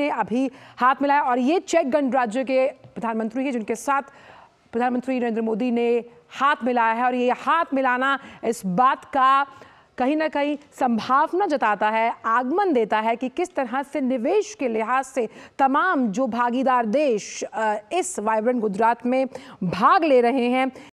ने अभी हाथ मिलाया और ये चेक गणराज्य के प्रधानमंत्री है जिनके साथ प्रधानमंत्री नरेंद्र मोदी ने हाथ मिलाया है और ये हाथ मिलाना इस बात का कहीं ना कहीं संभावना जताता है आगमन देता है कि किस तरह से निवेश के लिहाज से तमाम जो भागीदार देश इस वाइब्रेंट गुजरात में भाग ले रहे हैं